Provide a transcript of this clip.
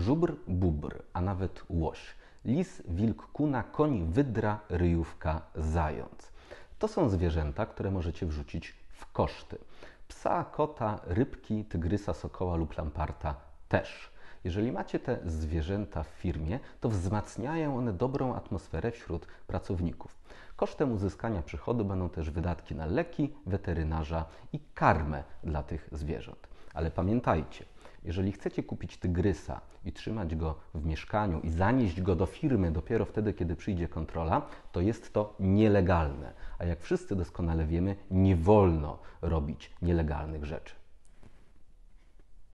żubr, bubr, a nawet łoś, lis, wilk, kuna, koń, wydra, ryjówka, zając. To są zwierzęta, które możecie wrzucić w koszty. Psa, kota, rybki, tygrysa, sokoła lub lamparta też. Jeżeli macie te zwierzęta w firmie, to wzmacniają one dobrą atmosferę wśród pracowników. Kosztem uzyskania przychodu będą też wydatki na leki, weterynarza i karmę dla tych zwierząt. Ale pamiętajcie, jeżeli chcecie kupić tygrysa i trzymać go w mieszkaniu i zanieść go do firmy dopiero wtedy, kiedy przyjdzie kontrola, to jest to nielegalne. A jak wszyscy doskonale wiemy, nie wolno robić nielegalnych rzeczy.